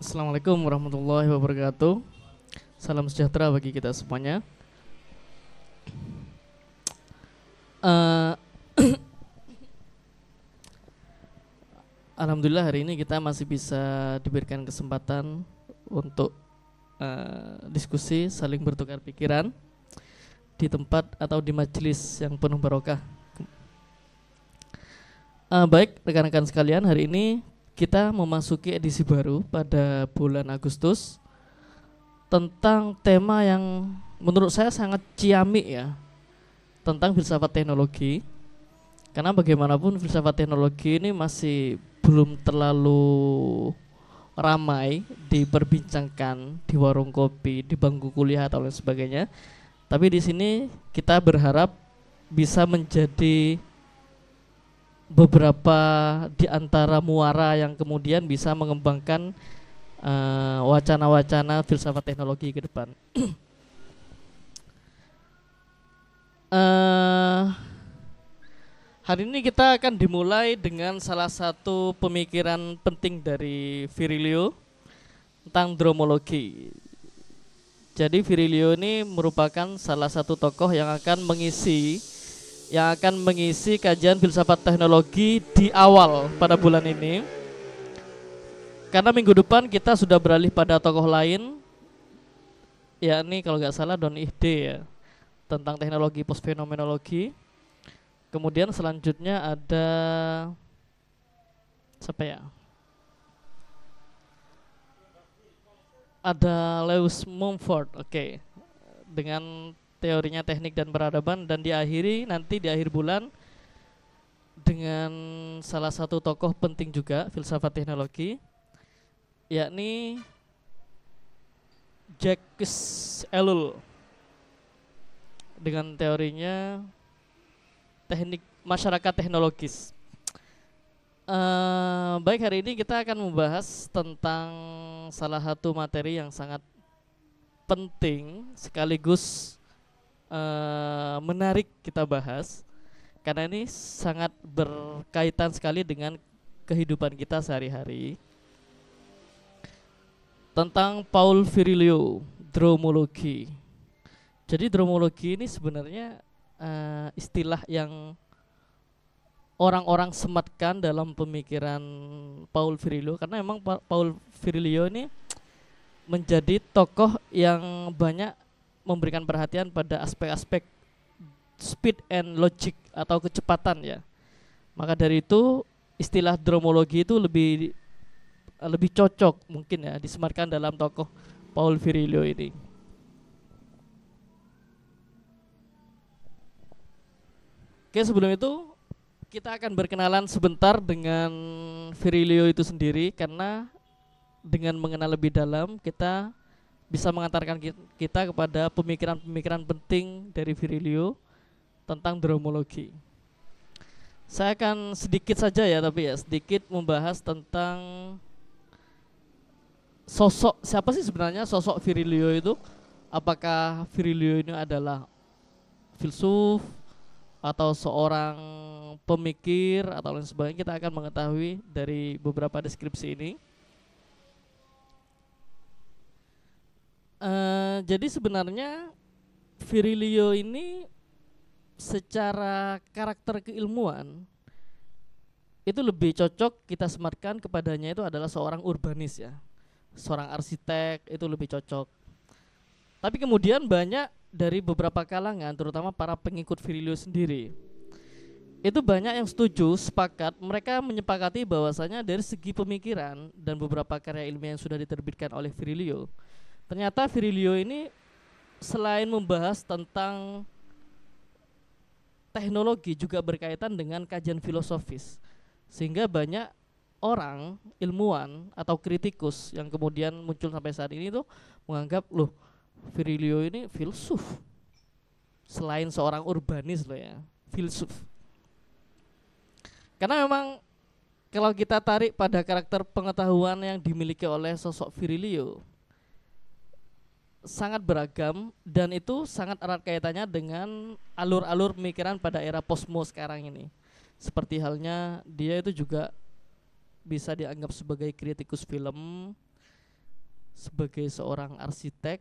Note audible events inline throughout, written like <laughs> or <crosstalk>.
Assalamualaikum warahmatullahi wabarakatuh. Salam sejahtera bagi kita semuanya. Uh, <coughs> Alhamdulillah hari ini kita masih bisa diberikan kesempatan untuk uh, diskusi, saling bertukar pikiran di tempat atau di majelis yang penuh barokah. Uh, baik rekan-rekan sekalian, hari ini kita memasuki edisi baru pada bulan Agustus tentang tema yang menurut saya sangat ciamik ya tentang filsafat teknologi karena bagaimanapun filsafat teknologi ini masih belum terlalu ramai diperbincangkan di warung kopi, di bangku kuliah atau lain sebagainya. Tapi di sini kita berharap bisa menjadi beberapa di antara muara yang kemudian bisa mengembangkan wacana eh, wacana-wacana filsafat teknologi ke depan. uh, <clears throat> hari ini kita akan dimulai dengan salah satu pemikiran penting dari Virilio tentang dromologi. Jadi Virilio ini merupakan salah satu tokoh yang akan mengisi yang akan mengisi kajian filsafat teknologi di awal pada bulan ini. Karena minggu depan kita sudah beralih pada tokoh lain, yakni kalau nggak salah Don Ihde ya, tentang teknologi postfenomenologi. Kemudian selanjutnya ada siapa ya? Ada Lewis Mumford, oke, okay. dengan teorinya teknik dan peradaban dan diakhiri nanti di akhir bulan dengan salah satu tokoh penting juga filsafat teknologi yakni Jacques Ellul dengan teorinya teknik masyarakat teknologis. Uh, baik hari ini kita akan membahas tentang salah satu materi yang sangat penting sekaligus Eh, menarik kita bahas karena ini sangat berkaitan sekali dengan kehidupan kita sehari-hari tentang Paul Virilio dromologi. Jadi dromologi ini sebenarnya uh, istilah yang orang-orang sematkan dalam pemikiran Paul Virilio karena emang Paul Virilio ini menjadi tokoh yang banyak memberikan perhatian pada aspek-aspek speed and logic atau kecepatan ya. Maka dari itu istilah dromologi itu lebih lebih cocok mungkin ya disematkan dalam tokoh Paul Virilio ini. Oke, sebelum itu kita akan berkenalan sebentar dengan Virilio itu sendiri karena dengan mengenal lebih dalam kita bisa mengantarkan kita kepada pemikiran-pemikiran penting dari Virilio tentang dromologi. Saya akan sedikit saja ya tapi ya sedikit membahas tentang sosok siapa sih sebenarnya sosok Virilio itu? Apakah Virilio ini adalah filsuf atau seorang pemikir atau lain sebagainya kita akan mengetahui dari beberapa deskripsi ini. Eh, jadi sebenarnya Virilio ini secara karakter keilmuan itu lebih cocok kita sematkan kepadanya itu adalah seorang urbanis ya seorang arsitek itu lebih cocok tapi kemudian banyak dari beberapa kalangan terutama para pengikut Virilio sendiri itu banyak yang setuju sepakat mereka menyepakati bahwasanya dari segi pemikiran dan beberapa karya ilmiah yang sudah diterbitkan oleh Virilio ternyata Virilio ini selain membahas tentang teknologi juga berkaitan dengan kajian filosofis sehingga banyak orang ilmuwan atau kritikus yang kemudian muncul sampai saat ini tuh menganggap loh Virilio ini filsuf selain seorang urbanis loh ya filsuf karena memang kalau kita tarik pada karakter pengetahuan yang dimiliki oleh sosok Virilio sangat beragam dan itu sangat erat kaitannya dengan alur-alur pemikiran pada era posmo sekarang ini. Seperti halnya dia itu juga bisa dianggap sebagai kritikus film, sebagai seorang arsitek,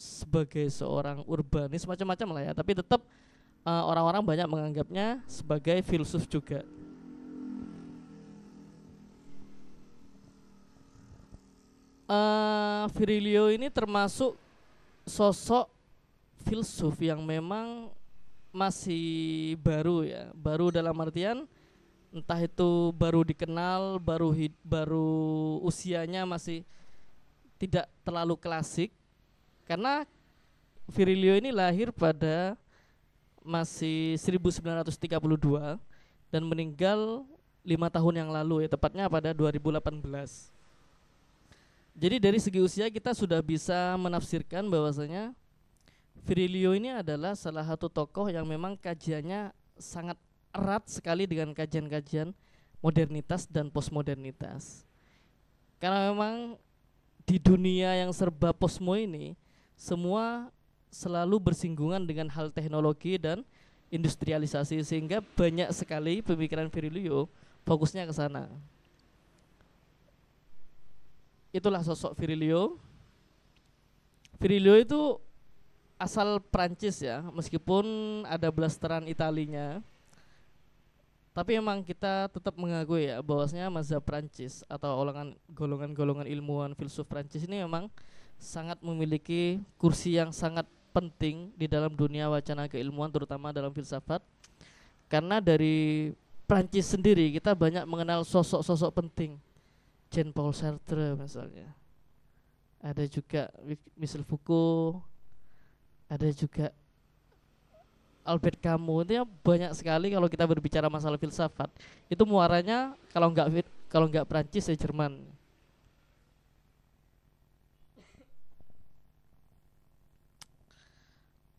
sebagai seorang urbanis macam-macam lah ya, tapi tetap orang eh, orang-orang banyak menganggapnya sebagai filsuf juga. uh, Virilio ini termasuk sosok filsuf yang memang masih baru ya, baru dalam artian entah itu baru dikenal, baru hid, baru usianya masih tidak terlalu klasik karena Virilio ini lahir pada masih 1932 dan meninggal lima tahun yang lalu ya tepatnya pada 2018 jadi dari segi usia kita sudah bisa menafsirkan bahwasanya Virilio ini adalah salah satu tokoh yang memang kajiannya sangat erat sekali dengan kajian-kajian modernitas dan postmodernitas. Karena memang di dunia yang serba posmo ini semua selalu bersinggungan dengan hal teknologi dan industrialisasi sehingga banyak sekali pemikiran Virilio fokusnya ke sana itulah sosok Virilio. Virilio itu asal Prancis ya, meskipun ada blasteran Italinya. Tapi memang kita tetap mengakui ya bahwasanya mazhab Prancis atau olangan golongan-golongan ilmuwan filsuf Prancis ini memang sangat memiliki kursi yang sangat penting di dalam dunia wacana keilmuan terutama dalam filsafat. Karena dari Prancis sendiri kita banyak mengenal sosok-sosok penting Jean Paul Sartre misalnya ada juga Michel Foucault ada juga Albert Camus itu banyak sekali kalau kita berbicara masalah filsafat itu muaranya kalau nggak kalau nggak Prancis ya Jerman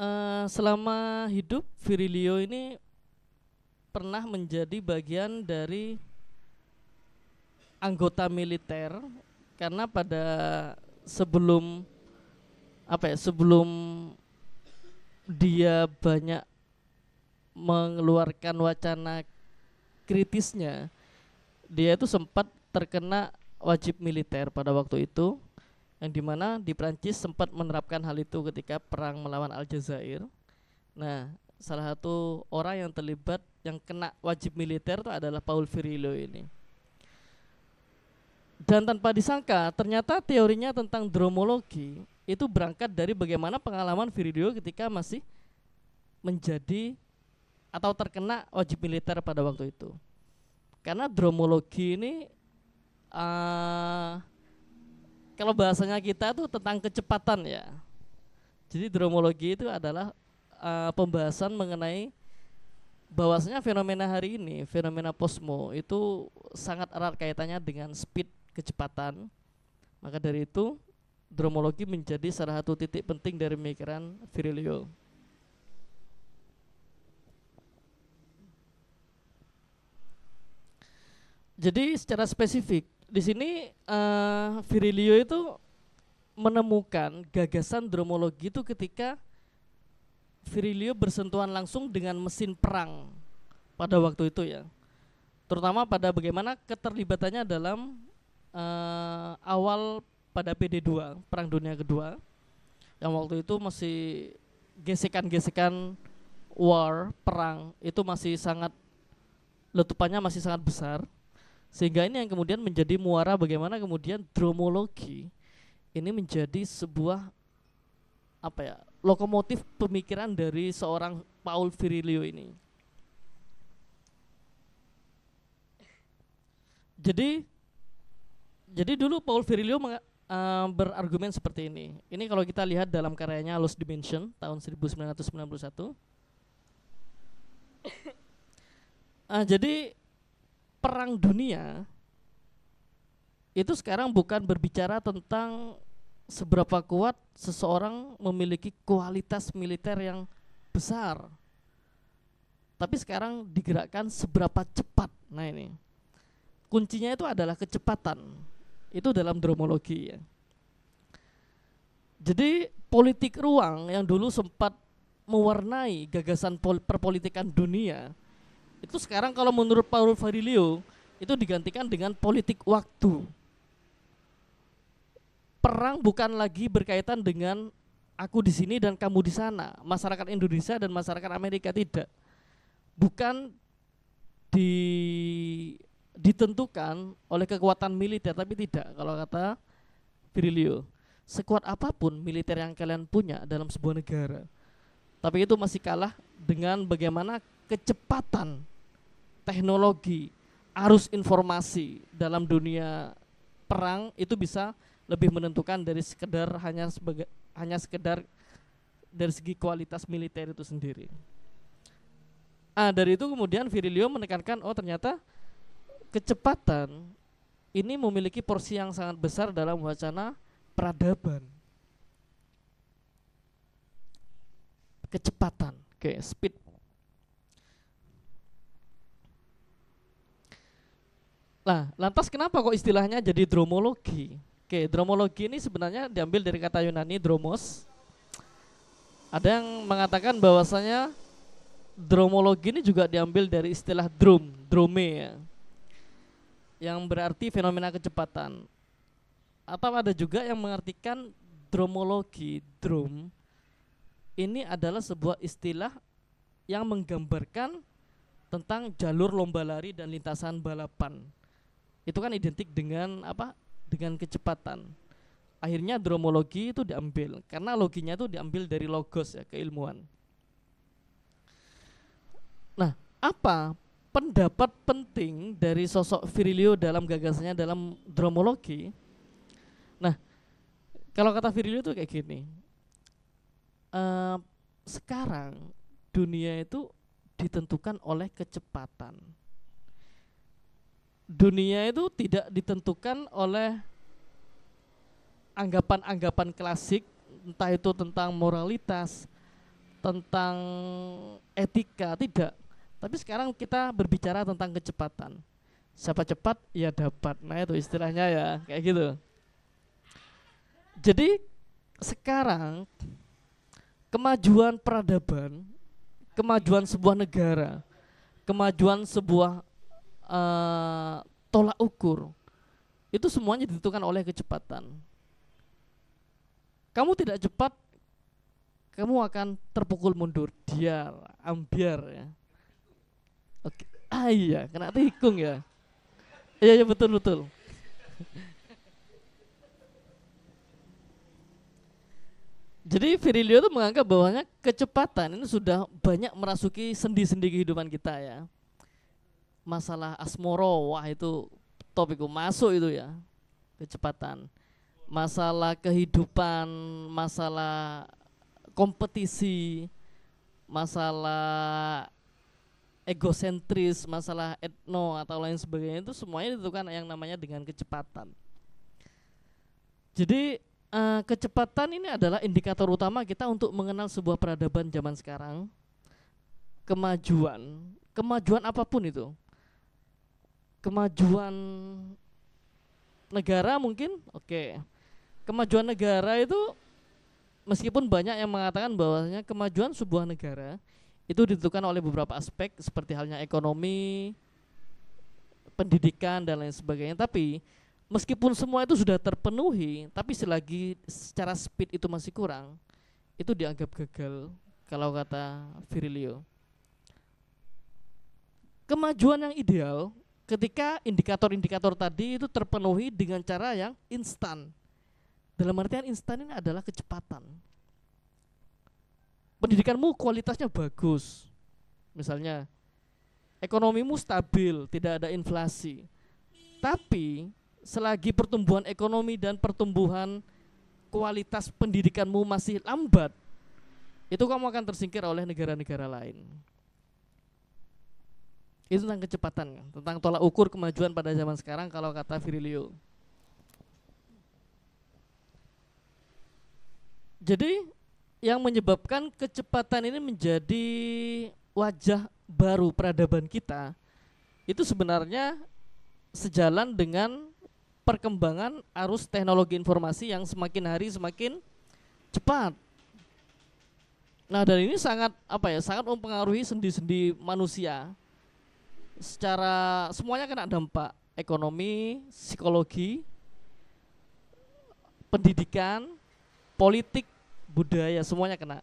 uh, selama hidup Virilio ini pernah menjadi bagian dari anggota militer karena pada sebelum apa ya sebelum dia banyak mengeluarkan wacana kritisnya dia itu sempat terkena wajib militer pada waktu itu yang dimana di Prancis sempat menerapkan hal itu ketika perang melawan Aljazair. Nah, salah satu orang yang terlibat yang kena wajib militer itu adalah Paul Virilio ini. Dan tanpa disangka, ternyata teorinya tentang dromologi itu berangkat dari bagaimana pengalaman Viridio ketika masih menjadi atau terkena wajib militer pada waktu itu. Karena dromologi ini uh, kalau bahasanya kita itu tentang kecepatan ya. Jadi dromologi itu adalah uh, pembahasan mengenai bahwasanya fenomena hari ini, fenomena posmo itu sangat erat kaitannya dengan speed kecepatan. Maka dari itu, dromologi menjadi salah satu titik penting dari pemikiran Virilio. Jadi secara spesifik, di sini uh, Virilio itu menemukan gagasan dromologi itu ketika Virilio bersentuhan langsung dengan mesin perang pada waktu itu ya. Terutama pada bagaimana keterlibatannya dalam uh, awal pada PD2 Perang Dunia Kedua yang waktu itu masih gesekan-gesekan war perang itu masih sangat letupannya masih sangat besar sehingga ini yang kemudian menjadi muara bagaimana kemudian dromologi ini menjadi sebuah apa ya lokomotif pemikiran dari seorang Paul Virilio ini jadi jadi dulu Paul Virilio uh, berargumen seperti ini. Ini kalau kita lihat dalam karyanya Lost Dimension tahun 1991. uh, <coughs> eh, jadi perang dunia itu sekarang bukan berbicara tentang seberapa kuat seseorang memiliki kualitas militer yang besar. Tapi sekarang digerakkan seberapa cepat. Nah ini. Kuncinya itu adalah kecepatan itu dalam dromologi ya. Jadi politik ruang yang dulu sempat mewarnai gagasan perpolitikan dunia itu sekarang kalau menurut Paul Fadilio itu digantikan dengan politik waktu. Perang bukan lagi berkaitan dengan aku di sini dan kamu di sana, masyarakat Indonesia dan masyarakat Amerika tidak. Bukan di ditentukan oleh kekuatan militer tapi tidak kalau kata Virilio sekuat apapun militer yang kalian punya dalam sebuah negara tapi itu masih kalah dengan bagaimana kecepatan teknologi arus informasi dalam dunia perang itu bisa lebih menentukan dari sekedar hanya sebagai hanya sekedar dari segi kualitas militer itu sendiri. Ah, dari itu kemudian Virilio menekankan oh ternyata kecepatan ini memiliki porsi yang sangat besar dalam wacana peradaban. Kecepatan, okay, speed. Nah, lantas kenapa kok istilahnya jadi dromologi? Oke, dromologi ini sebenarnya diambil dari kata Yunani dromos. Ada yang mengatakan bahwasanya dromologi ini juga diambil dari istilah drum, drome ya yang berarti fenomena kecepatan. Atau ada juga yang mengartikan dromologi, drum ini adalah sebuah istilah yang menggambarkan tentang jalur lomba lari dan lintasan balapan. Itu kan identik dengan apa? Dengan kecepatan. Akhirnya dromologi itu diambil karena loginya itu diambil dari logos ya, keilmuan. Nah, apa pendapat penting dari sosok Virilio dalam gagasannya dalam dromologi. Nah, kalau kata Virilio itu kayak gini. Uh, sekarang dunia itu ditentukan oleh kecepatan. Dunia itu tidak ditentukan oleh anggapan-anggapan klasik, entah itu tentang moralitas, tentang etika, tidak tapi sekarang kita berbicara tentang kecepatan. Siapa cepat, ya dapat. Nah itu istilahnya ya, kayak gitu. Jadi sekarang kemajuan peradaban, kemajuan sebuah negara, kemajuan sebuah uh, tolak ukur, itu semuanya ditentukan oleh kecepatan. Kamu tidak cepat, kamu akan terpukul mundur, dia ambiar ya. Oke. Ah iya, kena tikung ya. Iya, iya betul betul. Jadi Virilio itu menganggap bahwanya kecepatan ini sudah banyak merasuki sendi-sendi kehidupan kita ya. Masalah asmoro, wah itu topikku masuk itu ya. Kecepatan. Masalah kehidupan, masalah kompetisi, masalah egosentris, masalah etno atau lain sebagainya itu semuanya ditentukan yang namanya dengan kecepatan. Jadi uh, kecepatan ini adalah indikator utama kita untuk mengenal sebuah peradaban zaman sekarang, kemajuan, kemajuan apapun itu, kemajuan negara mungkin, oke, okay. kemajuan negara itu meskipun banyak yang mengatakan bahwasanya kemajuan sebuah negara itu ditentukan oleh beberapa aspek seperti halnya ekonomi, pendidikan dan lain sebagainya. Tapi meskipun semua itu sudah terpenuhi, tapi selagi secara speed itu masih kurang, itu dianggap gagal kalau kata Virilio. Kemajuan yang ideal ketika indikator-indikator tadi itu terpenuhi dengan cara yang instan. Dalam artian instan ini adalah kecepatan pendidikanmu kualitasnya bagus misalnya ekonomimu stabil tidak ada inflasi tapi selagi pertumbuhan ekonomi dan pertumbuhan kualitas pendidikanmu masih lambat itu kamu akan tersingkir oleh negara-negara lain itu tentang kecepatan tentang tolak ukur kemajuan pada zaman sekarang kalau kata Virilio jadi yang menyebabkan kecepatan ini menjadi wajah baru peradaban kita itu sebenarnya sejalan dengan perkembangan arus teknologi informasi yang semakin hari semakin cepat. Nah, dan ini sangat apa ya? Sangat mempengaruhi sendi-sendi manusia. Secara semuanya kena dampak ekonomi, psikologi, pendidikan, politik, budaya semuanya kena.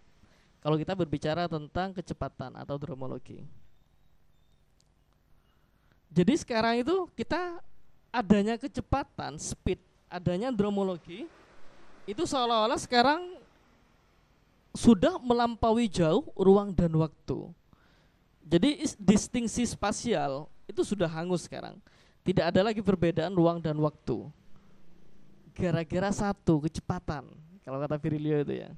Kalau kita berbicara tentang kecepatan atau dromologi. Jadi sekarang itu kita adanya kecepatan speed, adanya dromologi itu seolah-olah sekarang sudah melampaui jauh ruang dan waktu. Jadi distingsi spasial itu sudah hangus sekarang. Tidak ada lagi perbedaan ruang dan waktu. Gara-gara satu kecepatan kalau kata Virilio itu ya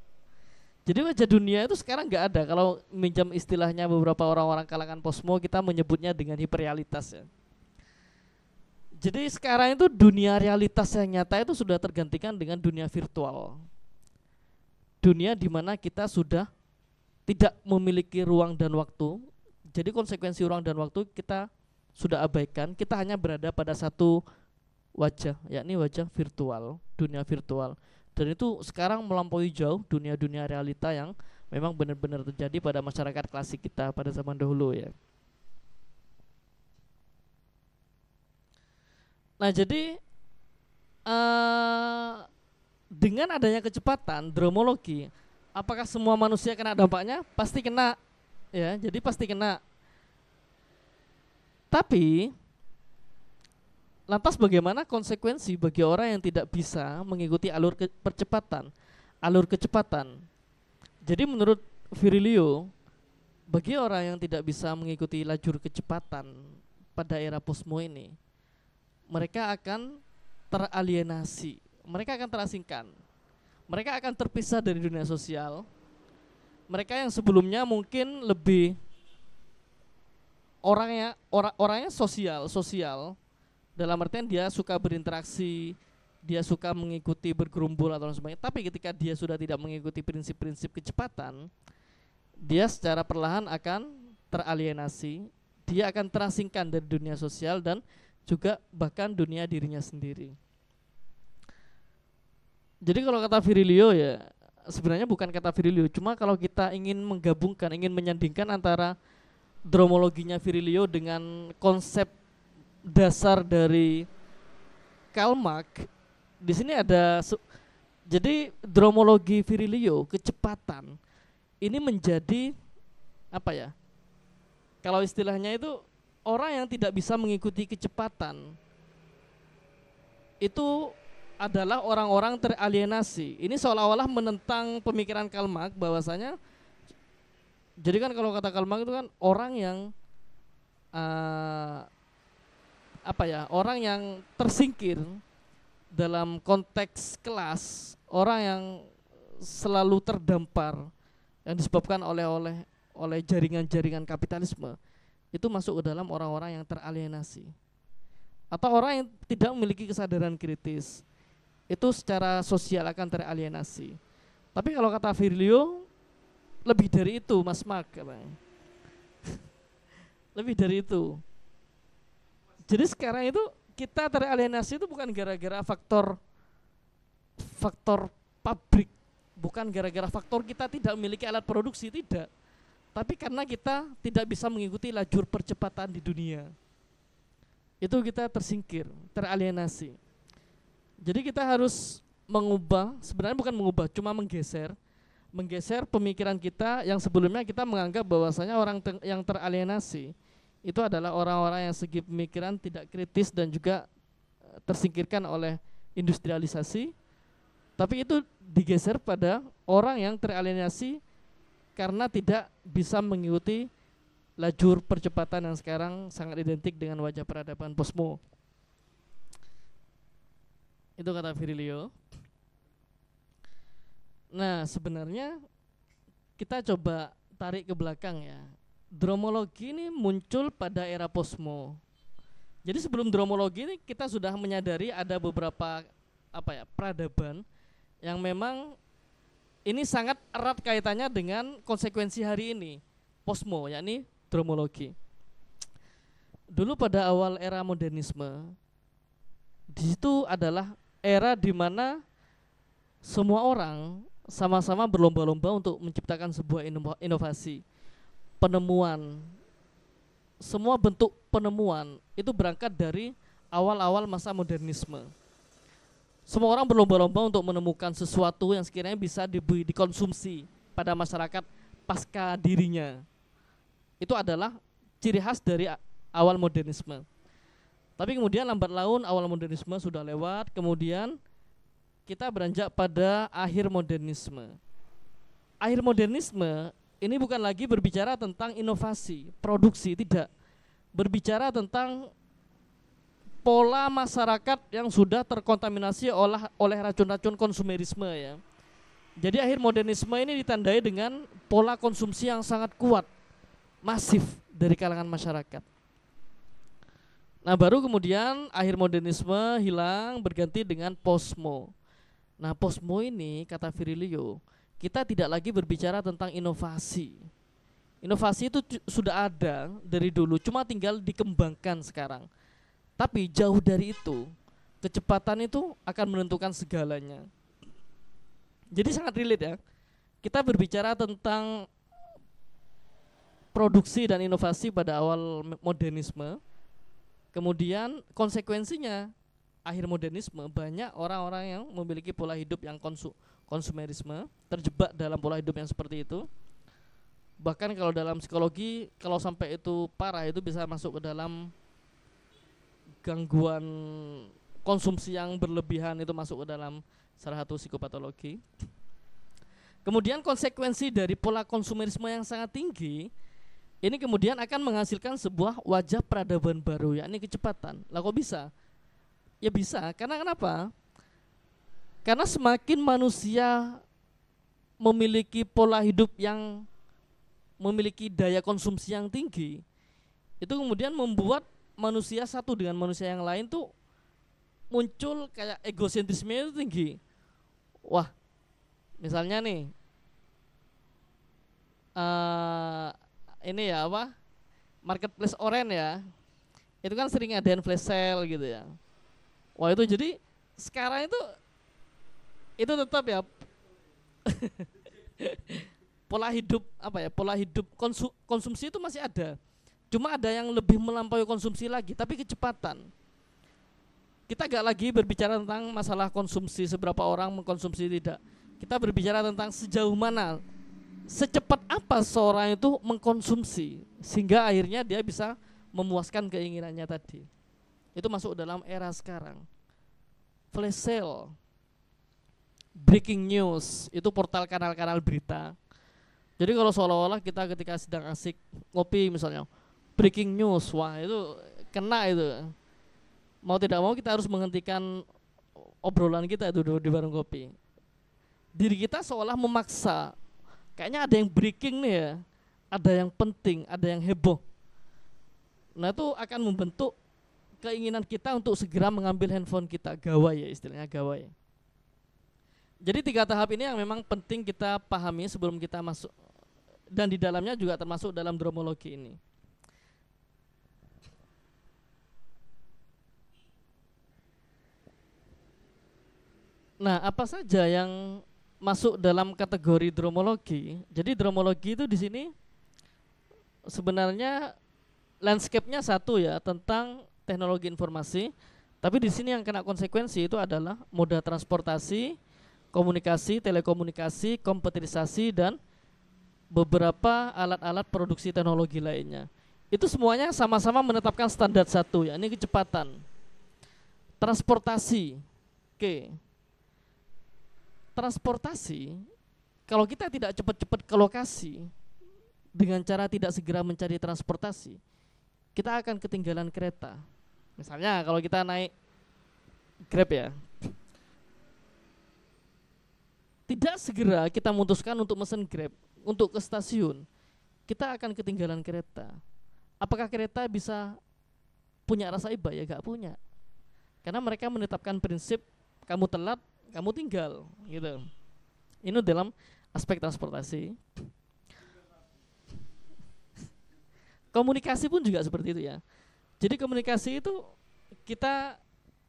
jadi wajah dunia itu sekarang nggak ada kalau minjam istilahnya beberapa orang-orang kalangan posmo kita menyebutnya dengan hiperrealitas ya jadi sekarang itu dunia realitas yang nyata itu sudah tergantikan dengan dunia virtual dunia di mana kita sudah tidak memiliki ruang dan waktu jadi konsekuensi ruang dan waktu kita sudah abaikan kita hanya berada pada satu wajah yakni wajah virtual dunia virtual dan itu sekarang melampaui jauh dunia-dunia realita yang memang benar-benar terjadi pada masyarakat klasik kita pada zaman dahulu ya. Nah jadi uh, dengan adanya kecepatan dromologi, apakah semua manusia kena dampaknya? Pasti kena, ya. Jadi pasti kena. Tapi Lantas bagaimana konsekuensi bagi orang yang tidak bisa mengikuti alur ke percepatan, alur kecepatan? Jadi menurut Virilio, bagi orang yang tidak bisa mengikuti lajur kecepatan pada era posmo ini, mereka akan teralienasi, mereka akan terasingkan, mereka akan terpisah dari dunia sosial. Mereka yang sebelumnya mungkin lebih orangnya orang orangnya sosial, sosial, dalam artian dia suka berinteraksi dia suka mengikuti bergerumbul atau sebagainya tapi ketika dia sudah tidak mengikuti prinsip-prinsip kecepatan dia secara perlahan akan teralienasi dia akan terasingkan dari dunia sosial dan juga bahkan dunia dirinya sendiri jadi kalau kata Virilio ya sebenarnya bukan kata Virilio cuma kalau kita ingin menggabungkan ingin menyandingkan antara dromologinya Virilio dengan konsep dasar dari Kalmak di sini ada jadi dromologi Virilio kecepatan ini menjadi apa ya kalau istilahnya itu orang yang tidak bisa mengikuti kecepatan itu adalah orang-orang teralienasi ini seolah-olah menentang pemikiran Kalmak bahwasanya jadi kan kalau kata Kalmak itu kan orang yang uh, apa ya orang yang tersingkir dalam konteks kelas orang yang selalu terdampar yang disebabkan oleh oleh oleh jaringan-jaringan kapitalisme itu masuk ke dalam orang-orang yang teralienasi atau orang yang tidak memiliki kesadaran kritis itu secara sosial akan teralienasi tapi kalau kata Virilio lebih dari itu Mas Mark <laughs> lebih dari itu jadi sekarang itu kita teralienasi itu bukan gara-gara faktor faktor pabrik, bukan gara-gara faktor kita tidak memiliki alat produksi tidak, tapi karena kita tidak bisa mengikuti lajur percepatan di dunia. Itu kita tersingkir, teralienasi. Jadi kita harus mengubah, sebenarnya bukan mengubah, cuma menggeser, menggeser pemikiran kita yang sebelumnya kita menganggap bahwasanya orang yang teralienasi itu adalah orang-orang yang segi pemikiran tidak kritis dan juga eh, tersingkirkan oleh industrialisasi. Tapi itu digeser pada orang yang teralienasi karena tidak bisa mengikuti lajur percepatan yang sekarang sangat identik dengan wajah peradaban posmo. Itu kata Virilio. Nah, sebenarnya kita coba tarik ke belakang ya dromologi ini muncul pada era posmo. Jadi sebelum dromologi ini kita sudah menyadari ada beberapa apa ya peradaban yang memang ini sangat erat kaitannya dengan konsekuensi hari ini posmo yakni dromologi. Dulu pada awal era modernisme di situ adalah era di mana semua orang sama-sama berlomba-lomba untuk menciptakan sebuah inovasi penemuan semua bentuk penemuan itu berangkat dari awal-awal masa modernisme. Semua orang berlomba-lomba untuk menemukan sesuatu yang sekiranya bisa di, dikonsumsi pada masyarakat pasca dirinya. Itu adalah ciri khas dari awal modernisme. Tapi kemudian lambat laun awal modernisme sudah lewat, kemudian kita beranjak pada akhir modernisme. Akhir modernisme ini bukan lagi berbicara tentang inovasi, produksi, tidak. Berbicara tentang pola masyarakat yang sudah terkontaminasi oleh oleh racun-racun konsumerisme ya. Jadi akhir modernisme ini ditandai dengan pola konsumsi yang sangat kuat, masif dari kalangan masyarakat. Nah, baru kemudian akhir modernisme hilang berganti dengan posmo. Nah, posmo ini kata Virilio kita tidak lagi berbicara tentang inovasi. Inovasi itu sudah ada dari dulu, cuma tinggal dikembangkan sekarang. Tapi jauh dari itu, kecepatan itu akan menentukan segalanya. Jadi sangat relate ya. Kita berbicara tentang produksi dan inovasi pada awal modernisme. Kemudian konsekuensinya akhir modernisme banyak orang-orang yang memiliki pola hidup yang konsum konsumerisme, terjebak dalam pola hidup yang seperti itu. Bahkan kalau dalam psikologi, kalau sampai itu parah itu bisa masuk ke dalam gangguan konsumsi yang berlebihan itu masuk ke dalam salah satu psikopatologi. Kemudian konsekuensi dari pola konsumerisme yang sangat tinggi ini kemudian akan menghasilkan sebuah wajah peradaban baru yakni kecepatan. Lah kok bisa? Ya bisa, karena kenapa? Karena semakin manusia memiliki pola hidup yang memiliki daya konsumsi yang tinggi, itu kemudian membuat manusia satu dengan manusia yang lain tuh muncul kayak egosentrisme itu tinggi. Wah, misalnya nih, uh, ini ya apa marketplace orange ya, itu kan sering ada yang flash sale gitu ya. Wah itu jadi sekarang itu itu tetap ya pola hidup apa ya pola hidup konsum, konsumsi itu masih ada cuma ada yang lebih melampaui konsumsi lagi tapi kecepatan kita gak lagi berbicara tentang masalah konsumsi seberapa orang mengkonsumsi tidak kita berbicara tentang sejauh mana secepat apa seorang itu mengkonsumsi sehingga akhirnya dia bisa memuaskan keinginannya tadi itu masuk dalam era sekarang flash sale breaking news itu portal kanal-kanal berita. Jadi kalau seolah-olah kita ketika sedang asik ngopi misalnya breaking news, wah itu kena itu. Mau tidak mau kita harus menghentikan obrolan kita itu di warung kopi. Diri kita seolah memaksa. Kayaknya ada yang breaking nih ya, ada yang penting, ada yang heboh. Nah itu akan membentuk keinginan kita untuk segera mengambil handphone kita, gawai ya istilahnya gawai. Jadi tiga tahap ini yang memang penting kita pahami sebelum kita masuk dan di dalamnya juga termasuk dalam dromologi ini. Nah, apa saja yang masuk dalam kategori dromologi? Jadi dromologi itu di sini sebenarnya landscape-nya satu ya tentang teknologi informasi, tapi di sini yang kena konsekuensi itu adalah moda transportasi, komunikasi, telekomunikasi, komputerisasi dan beberapa alat-alat produksi teknologi lainnya. Itu semuanya sama-sama menetapkan standar satu, yakni kecepatan. Transportasi. Oke. Transportasi kalau kita tidak cepat-cepat ke lokasi dengan cara tidak segera mencari transportasi, kita akan ketinggalan kereta. Misalnya kalau kita naik Grab ya, tidak segera kita memutuskan untuk mesen Grab untuk ke stasiun, kita akan ketinggalan kereta. Apakah kereta bisa punya rasa iba ya? Gak punya. Karena mereka menetapkan prinsip kamu telat, kamu tinggal gitu. Ini dalam aspek transportasi. Komunikasi pun juga seperti itu ya. Jadi komunikasi itu kita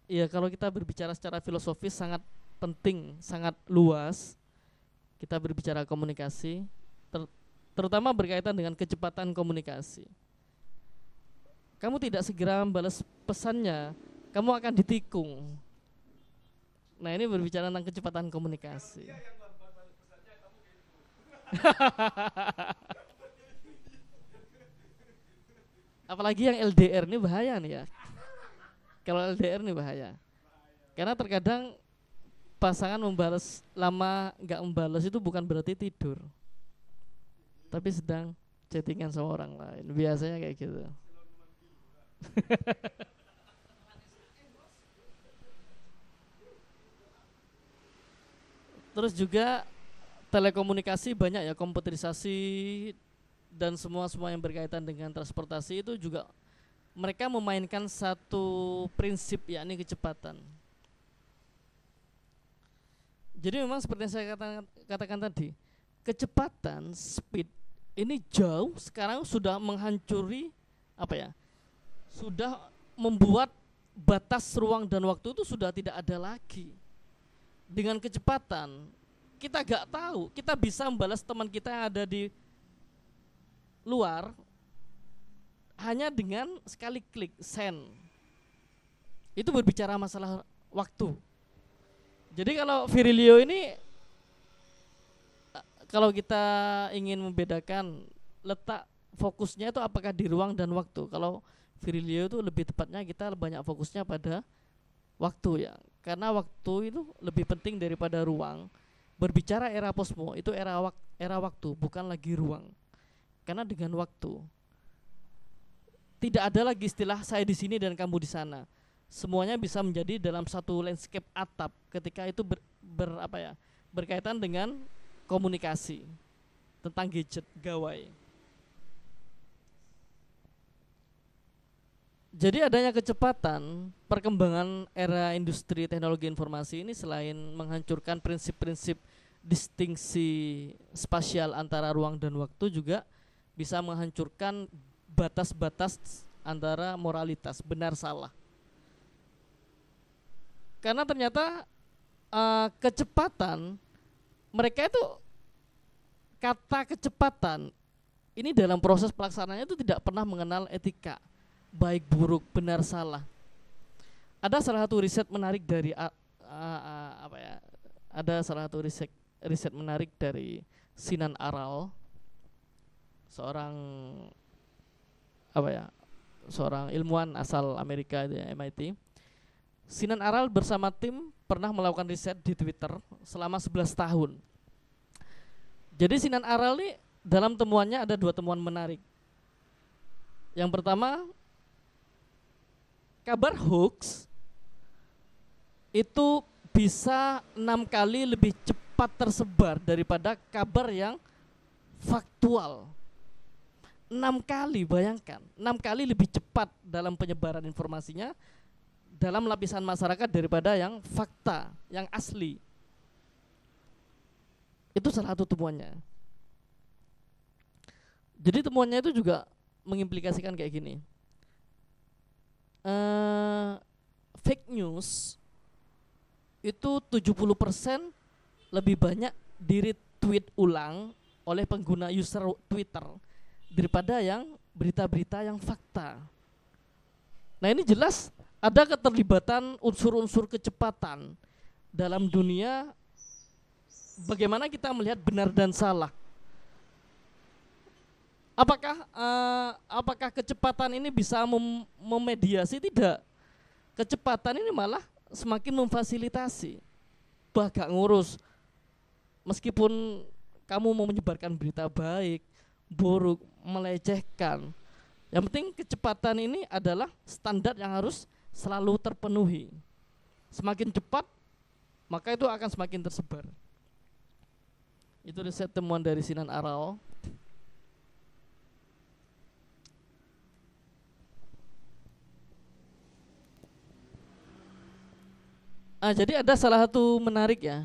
ya kalau kita berbicara secara filosofis sangat penting, sangat luas. Kita berbicara komunikasi, ter terutama berkaitan dengan kecepatan komunikasi. Kamu tidak segera membalas pesannya, kamu akan ditikung. Nah ini berbicara tentang kecepatan komunikasi. <laughs> Apalagi yang LDR ini bahaya nih ya. Kalau LDR ini bahaya. Karena terkadang pasangan membalas lama nggak membalas itu bukan berarti tidur tapi sedang chattingan sama orang lain biasanya kayak gitu <laughs> terus juga telekomunikasi banyak ya komputerisasi dan semua semua yang berkaitan dengan transportasi itu juga mereka memainkan satu prinsip yakni kecepatan jadi memang seperti yang saya katakan, katakan tadi, kecepatan speed ini jauh sekarang sudah menghancuri apa ya? Sudah membuat batas ruang dan waktu itu sudah tidak ada lagi. Dengan kecepatan kita gak tahu, kita bisa membalas teman kita yang ada di luar hanya dengan sekali klik send. Itu berbicara masalah waktu jadi kalau Virilio ini eh, kalau kita ingin membedakan letak fokusnya itu apakah di ruang dan waktu. Kalau Virilio itu lebih tepatnya kita banyak fokusnya pada waktu ya. Karena waktu itu lebih penting daripada ruang. Berbicara era posmo itu era wak era waktu bukan lagi ruang. Karena dengan waktu tidak ada lagi istilah saya di sini dan kamu di sana semuanya bisa menjadi dalam satu landscape atap ketika itu ber, ber apa ya berkaitan dengan komunikasi tentang gadget gawai. Jadi adanya kecepatan perkembangan era industri teknologi informasi ini selain menghancurkan prinsip-prinsip distingsi spasial antara ruang dan waktu juga bisa menghancurkan batas-batas antara moralitas benar salah karena ternyata uh, kecepatan mereka itu kata kecepatan ini dalam proses pelaksanaannya itu tidak pernah mengenal etika baik buruk benar salah ada salah satu riset menarik dari uh, uh, apa ya ada salah satu riset riset menarik dari Sinan Aral seorang apa ya seorang ilmuwan asal Amerika di ya, MIT Sinan Aral bersama tim pernah melakukan riset di Twitter selama 11 tahun. Jadi Sinan Aral ini dalam temuannya ada dua temuan menarik. Yang pertama, kabar hoax itu bisa enam kali lebih cepat tersebar daripada kabar yang faktual. Enam kali, bayangkan. Enam kali lebih cepat dalam penyebaran informasinya dalam lapisan masyarakat daripada yang fakta, yang asli. Itu salah satu temuannya. Jadi temuannya itu juga mengimplikasikan kayak gini. Uh, fake news itu 70% lebih banyak di retweet ulang oleh pengguna user Twitter daripada yang berita-berita yang fakta. Nah ini jelas ada keterlibatan unsur-unsur kecepatan dalam dunia bagaimana kita melihat benar dan salah. Apakah uh, apakah kecepatan ini bisa mem memediasi tidak? Kecepatan ini malah semakin memfasilitasi. bahkan ngurus. Meskipun kamu mau menyebarkan berita baik, buruk, melecehkan. Yang penting kecepatan ini adalah standar yang harus selalu terpenuhi. Semakin cepat, maka itu akan semakin tersebar. Itu riset temuan dari Sinan Aral. Ah, jadi ada salah satu menarik ya.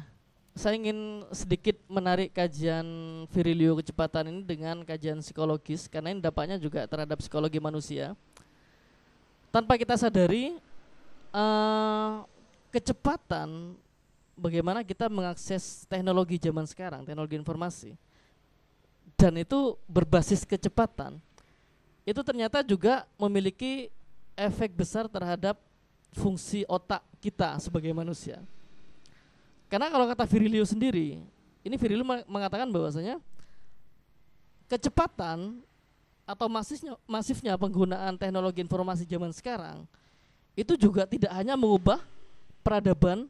Saya ingin sedikit menarik kajian Virilio kecepatan ini dengan kajian psikologis karena ini dampaknya juga terhadap psikologi manusia tanpa kita sadari uh, kecepatan bagaimana kita mengakses teknologi zaman sekarang, teknologi informasi. Dan itu berbasis kecepatan. Itu ternyata juga memiliki efek besar terhadap fungsi otak kita sebagai manusia. Karena kalau kata Virilio sendiri, ini Virilio mengatakan bahwasanya kecepatan atau masifnya masifnya penggunaan teknologi informasi zaman sekarang itu juga tidak hanya mengubah peradaban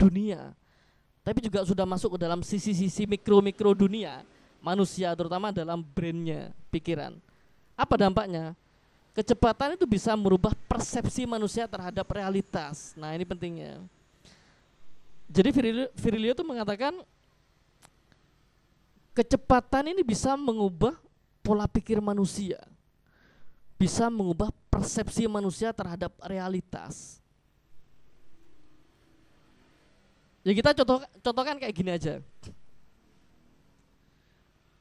dunia tapi juga sudah masuk ke dalam sisi-sisi mikro-mikro dunia manusia terutama dalam brainnya pikiran apa dampaknya kecepatan itu bisa merubah persepsi manusia terhadap realitas nah ini pentingnya jadi Virilio, Virilio itu mengatakan kecepatan ini bisa mengubah pola pikir manusia, bisa mengubah persepsi manusia terhadap realitas. Ya kita contoh contohkan kayak gini aja.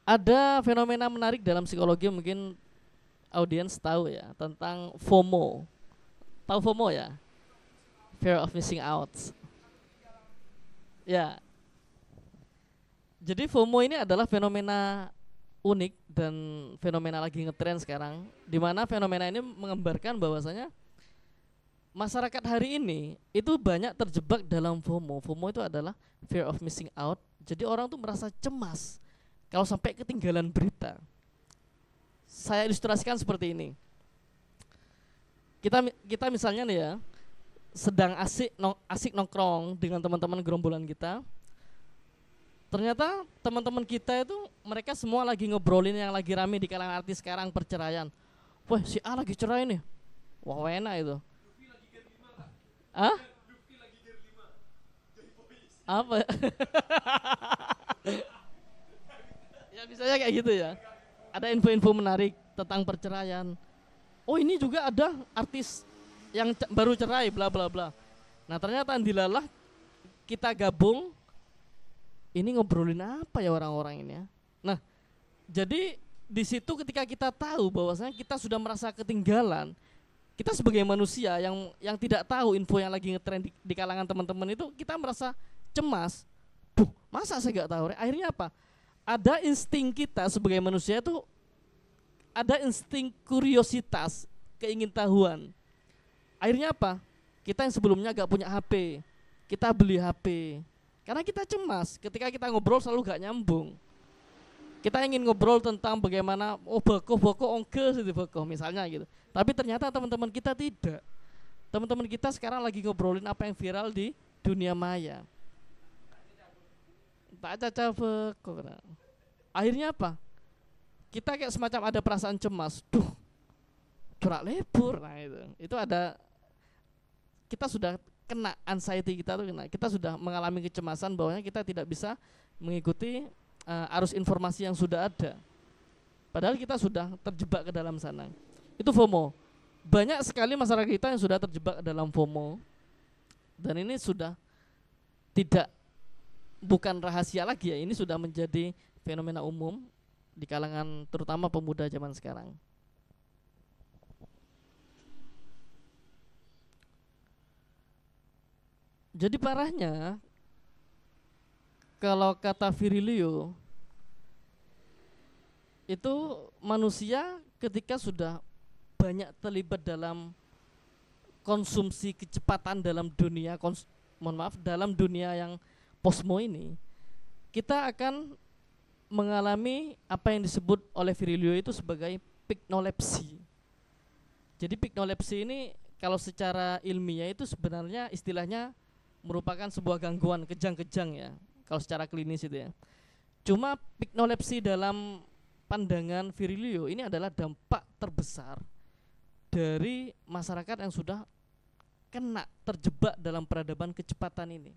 Ada fenomena menarik dalam psikologi mungkin audiens tahu ya tentang FOMO. Tahu FOMO ya? Fear of missing out. Ya. Jadi FOMO ini adalah fenomena unik dan fenomena lagi ngetren sekarang di mana fenomena ini mengembarkan bahwasanya masyarakat hari ini itu banyak terjebak dalam FOMO FOMO itu adalah fear of missing out jadi orang tuh merasa cemas kalau sampai ketinggalan berita saya ilustrasikan seperti ini kita kita misalnya nih ya sedang asik nong, asik nongkrong dengan teman-teman gerombolan kita ternyata teman-teman kita itu mereka semua lagi ngobrolin yang lagi rame di kalangan artis sekarang perceraian. Wah si A lagi cerai nih. Wah enak itu. Ah? Apa? <laughs> ya misalnya kayak gitu ya. Ada info-info menarik tentang perceraian. Oh ini juga ada artis yang baru cerai bla bla bla. Nah ternyata dilalah kita gabung ini ngobrolin apa ya orang-orang ini ya. Nah, jadi di situ ketika kita tahu bahwasanya kita sudah merasa ketinggalan, kita sebagai manusia yang yang tidak tahu info yang lagi ngetrend di, di kalangan teman-teman itu, kita merasa cemas. Duh, masa saya nggak tahu? Akhirnya apa? Ada insting kita sebagai manusia itu ada insting kuriositas, keingintahuan. Akhirnya apa? Kita yang sebelumnya nggak punya HP, kita beli HP karena kita cemas ketika kita ngobrol selalu gak nyambung. Kita ingin ngobrol tentang bagaimana oh beko beko ongke sih beko misalnya gitu. Tapi ternyata teman-teman kita tidak. Teman-teman kita sekarang lagi ngobrolin apa yang viral di dunia maya. Tak caca beko. Akhirnya apa? Kita kayak semacam ada perasaan cemas. Duh, curak lebur nah itu. Itu ada kita sudah kena anxiety kita tuh kena. Kita sudah mengalami kecemasan bahwa kita tidak bisa mengikuti uh, arus informasi yang sudah ada. Padahal kita sudah terjebak ke dalam sana. Itu FOMO. Banyak sekali masyarakat kita yang sudah terjebak ke dalam FOMO. Dan ini sudah tidak bukan rahasia lagi ya. Ini sudah menjadi fenomena umum di kalangan terutama pemuda zaman sekarang. Jadi parahnya kalau kata Virilio itu manusia ketika sudah banyak terlibat dalam konsumsi kecepatan dalam dunia kons mohon maaf dalam dunia yang posmo ini kita akan mengalami apa yang disebut oleh Virilio itu sebagai pignolepsi. Jadi pignolepsi ini kalau secara ilmiah itu sebenarnya istilahnya merupakan sebuah gangguan kejang-kejang ya kalau secara klinis itu ya. Cuma piknolepsi dalam pandangan Virilio ini adalah dampak terbesar dari masyarakat yang sudah kena terjebak dalam peradaban kecepatan ini.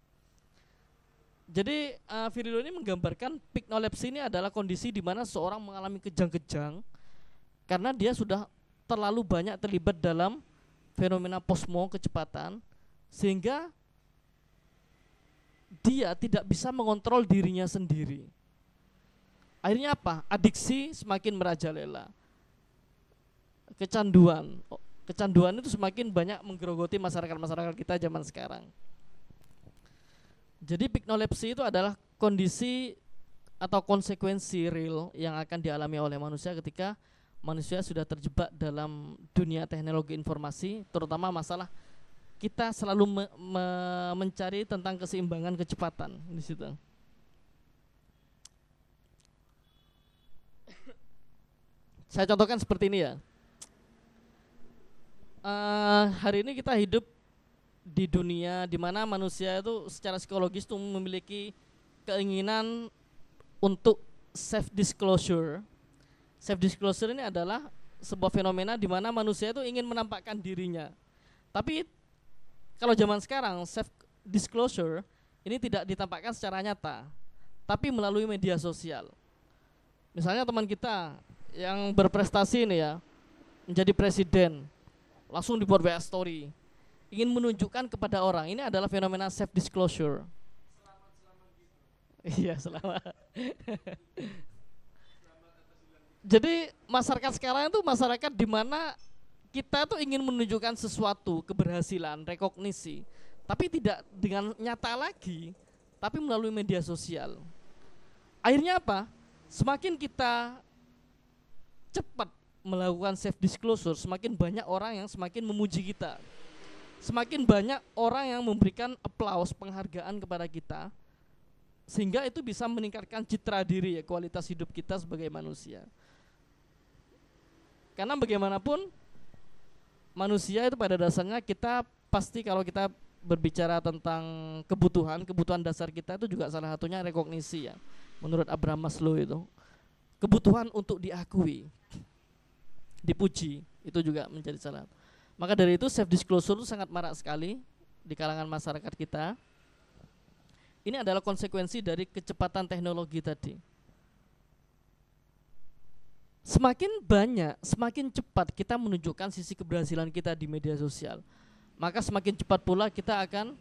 Jadi uh, Virilio ini menggambarkan piknolepsi ini adalah kondisi di mana seorang mengalami kejang-kejang karena dia sudah terlalu banyak terlibat dalam fenomena posmo kecepatan sehingga dia tidak bisa mengontrol dirinya sendiri. Akhirnya apa? Adiksi semakin merajalela. Kecanduan. Kecanduan itu semakin banyak menggerogoti masyarakat-masyarakat kita zaman sekarang. Jadi piknolepsi itu adalah kondisi atau konsekuensi real yang akan dialami oleh manusia ketika manusia sudah terjebak dalam dunia teknologi informasi, terutama masalah kita selalu me me mencari tentang keseimbangan kecepatan di situ. Saya contohkan seperti ini ya. Uh, hari ini kita hidup di dunia di mana manusia itu secara psikologis itu memiliki keinginan untuk self disclosure. Self disclosure ini adalah sebuah fenomena di mana manusia itu ingin menampakkan dirinya. Tapi kalau zaman sekarang self disclosure ini tidak ditampakkan secara nyata, tapi melalui media sosial. Misalnya teman kita yang berprestasi ini ya, menjadi presiden, langsung dibuat WA story. Ingin menunjukkan kepada orang, ini adalah fenomena self disclosure. <laughs> Iya, selama. <laughs> Jadi masyarakat sekarang itu masyarakat di mana kita tuh ingin menunjukkan sesuatu keberhasilan rekognisi tapi tidak dengan nyata lagi tapi melalui media sosial akhirnya apa semakin kita cepat melakukan self disclosure semakin banyak orang yang semakin memuji kita semakin banyak orang yang memberikan aplaus penghargaan kepada kita sehingga itu bisa meningkatkan citra diri ya kualitas hidup kita sebagai manusia karena bagaimanapun manusia itu pada dasarnya kita pasti kalau kita berbicara tentang kebutuhan, kebutuhan dasar kita itu juga salah satunya rekognisi ya. Menurut Abraham Maslow itu kebutuhan untuk diakui, dipuji itu juga menjadi salah. Maka dari itu self disclosure itu sangat marak sekali di kalangan masyarakat kita. Ini adalah konsekuensi dari kecepatan teknologi tadi semakin banyak, semakin cepat kita menunjukkan sisi keberhasilan kita di media sosial, maka semakin cepat pula kita akan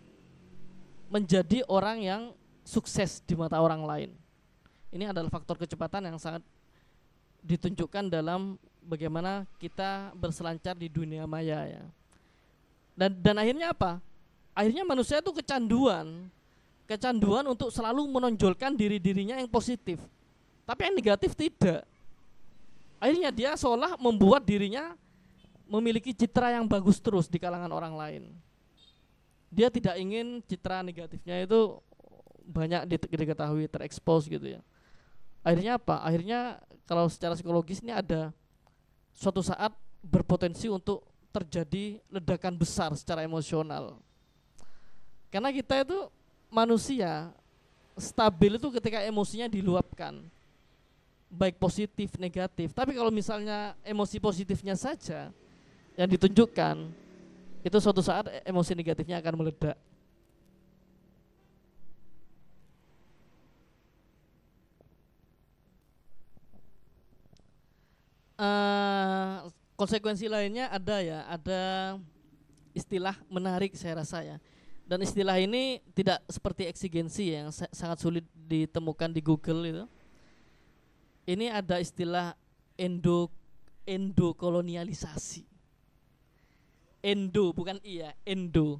menjadi orang yang sukses di mata orang lain. Ini adalah faktor kecepatan yang sangat ditunjukkan dalam bagaimana kita berselancar di dunia maya ya. Dan dan akhirnya apa? Akhirnya manusia itu kecanduan, kecanduan untuk selalu menonjolkan diri-dirinya yang positif. Tapi yang negatif tidak Akhirnya dia seolah membuat dirinya memiliki citra yang bagus terus di kalangan orang lain. Dia tidak ingin citra negatifnya itu banyak diketahui terekspos gitu ya. Akhirnya apa? Akhirnya kalau secara psikologis ini ada suatu saat berpotensi untuk terjadi ledakan besar secara emosional. Karena kita itu manusia stabil itu ketika emosinya diluapkan baik positif negatif tapi kalau misalnya emosi positifnya saja yang ditunjukkan itu suatu saat emosi negatifnya akan meledak uh, konsekuensi lainnya ada ya ada istilah menarik saya rasa ya dan istilah ini tidak seperti eksigensi yang sangat sulit ditemukan di Google itu ini ada istilah endo endokolonialisasi. Endo bukan iya, endo.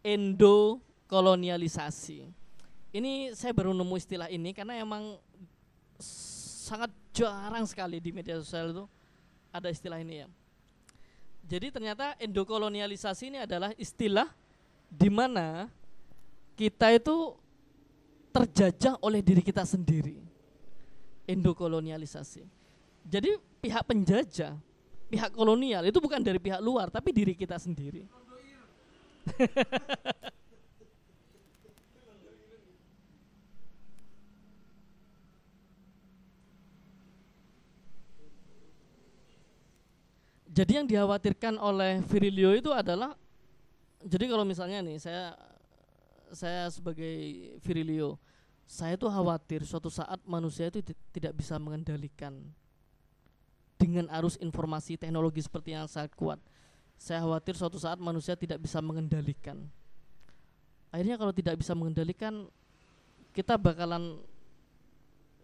Endo kolonialisasi. Ini saya baru nemu istilah ini karena emang sangat jarang sekali di media sosial itu ada istilah ini ya. Jadi ternyata endokolonialisasi ini adalah istilah di mana kita itu terjajah oleh diri kita sendiri. Indokolonialisasi. Jadi pihak penjajah, pihak kolonial itu bukan dari pihak luar tapi diri kita sendiri. <laughs> jadi yang dikhawatirkan oleh Virilio itu adalah jadi kalau misalnya nih saya saya sebagai Virilio saya tuh khawatir suatu saat manusia itu tidak bisa mengendalikan dengan arus informasi teknologi seperti yang sangat kuat. Saya khawatir suatu saat manusia tidak bisa mengendalikan. Akhirnya kalau tidak bisa mengendalikan kita bakalan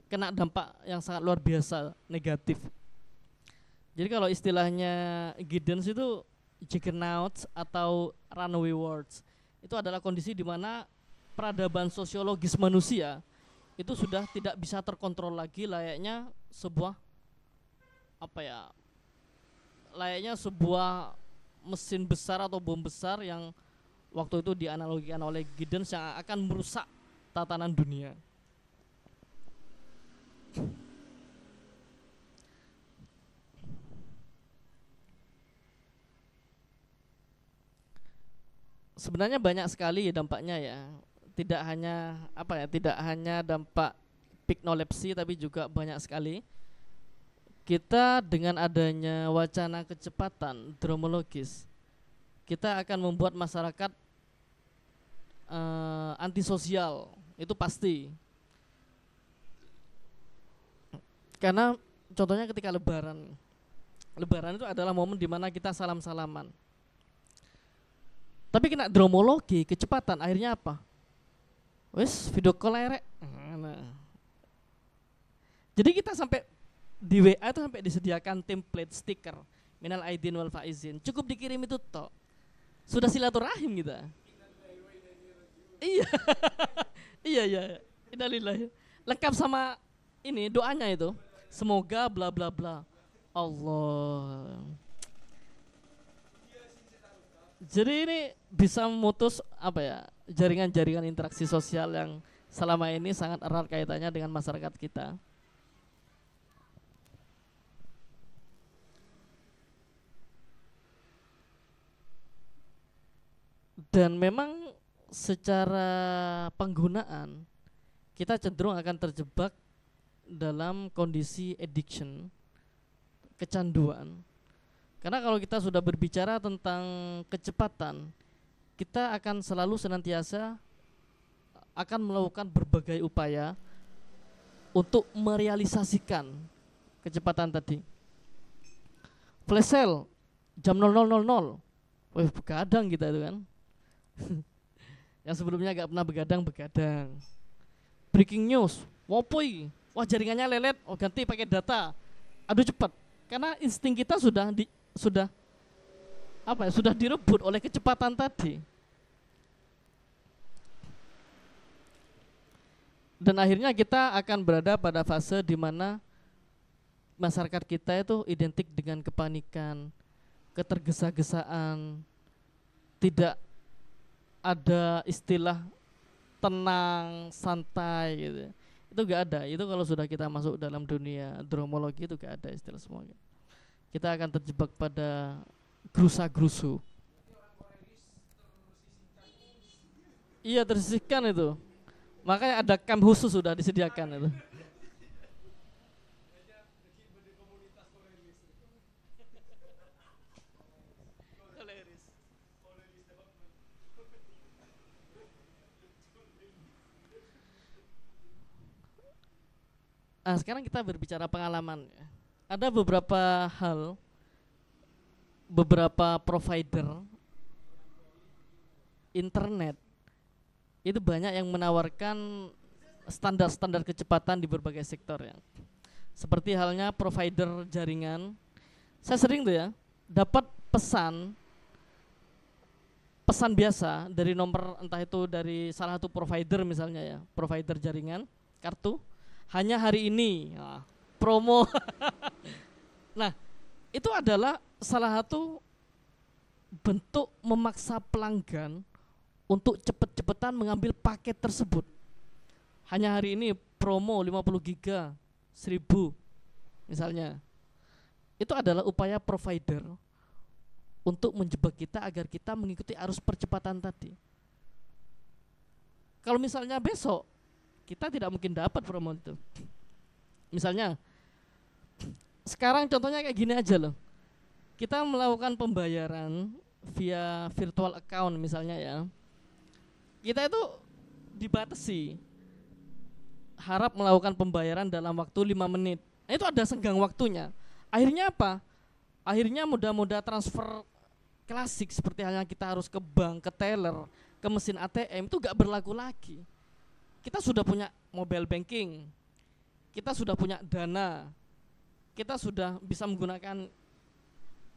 kena dampak yang sangat luar biasa negatif. Jadi kalau istilahnya guidance itu juggernaut atau runaway words itu adalah kondisi di mana peradaban sosiologis manusia itu sudah tidak bisa terkontrol lagi layaknya sebuah apa ya layaknya sebuah mesin besar atau bom besar yang waktu itu dianalogikan oleh Giddens yang akan merusak tatanan dunia. Sebenarnya banyak sekali dampaknya ya tidak hanya apa ya tidak hanya dampak piknolepsi tapi juga banyak sekali kita dengan adanya wacana kecepatan dromologis kita akan membuat masyarakat uh, antisosial itu pasti karena contohnya ketika lebaran lebaran itu adalah momen di mana kita salam salaman tapi kena dromologi kecepatan akhirnya apa Wes video call erek. Nah. Jadi kita sampai di WA itu sampai disediakan template stiker minal aidin wal faizin. Cukup dikirim itu toh. Sudah silaturahim kita. iya. <laughs> iya iya. Innalillahi. Lengkap sama ini doanya itu. Semoga bla bla bla. Allah. Jadi ini bisa memutus apa ya? jaringan-jaringan interaksi sosial yang selama ini sangat erat kaitannya dengan masyarakat kita. Dan memang secara penggunaan kita cenderung akan terjebak dalam kondisi addiction, kecanduan. Karena kalau kita sudah berbicara tentang kecepatan, kita akan selalu senantiasa akan melakukan berbagai upaya untuk merealisasikan kecepatan tadi. Flash sale jam 00.00. Wih, begadang kita itu kan. <laughs> Yang sebelumnya agak pernah begadang, begadang. Breaking news, wopoi, wah jaringannya lelet, oh ganti pakai data. Aduh cepat, karena insting kita sudah di, sudah apa ya sudah direbut oleh kecepatan tadi. dan akhirnya kita akan berada pada fase di mana masyarakat kita itu identik dengan kepanikan, ketergesa-gesaan, tidak ada istilah tenang, santai gitu. Itu enggak ada. Itu kalau sudah kita masuk dalam dunia dromologi itu enggak ada istilah semuanya. Kita akan terjebak pada grusa-grusu. Iya tersisihkan itu. Makanya ada camp khusus sudah disediakan itu. Nah, sekarang kita berbicara pengalaman. Ya. Ada beberapa hal, beberapa provider internet itu banyak yang menawarkan standar-standar kecepatan di berbagai sektor ya. Seperti halnya provider jaringan. Saya sering tuh ya dapat pesan pesan biasa dari nomor entah itu dari salah satu provider misalnya ya, provider jaringan kartu hanya hari ini. Nah, promo. <laughs> nah, itu adalah salah satu bentuk memaksa pelanggan untuk cepet-cepetan mengambil paket tersebut. Hanya hari ini promo 50 giga 1000 misalnya. Itu adalah upaya provider untuk menjebak kita agar kita mengikuti arus percepatan tadi. Kalau misalnya besok kita tidak mungkin dapat promo itu. Misalnya sekarang contohnya kayak gini aja loh. Kita melakukan pembayaran via virtual account misalnya ya kita itu dibatasi harap melakukan pembayaran dalam waktu lima menit. Nah, itu ada senggang waktunya. Akhirnya apa? Akhirnya muda-muda transfer klasik seperti halnya kita harus ke bank, ke teller, ke mesin ATM itu gak berlaku lagi. Kita sudah punya mobile banking, kita sudah punya dana, kita sudah bisa menggunakan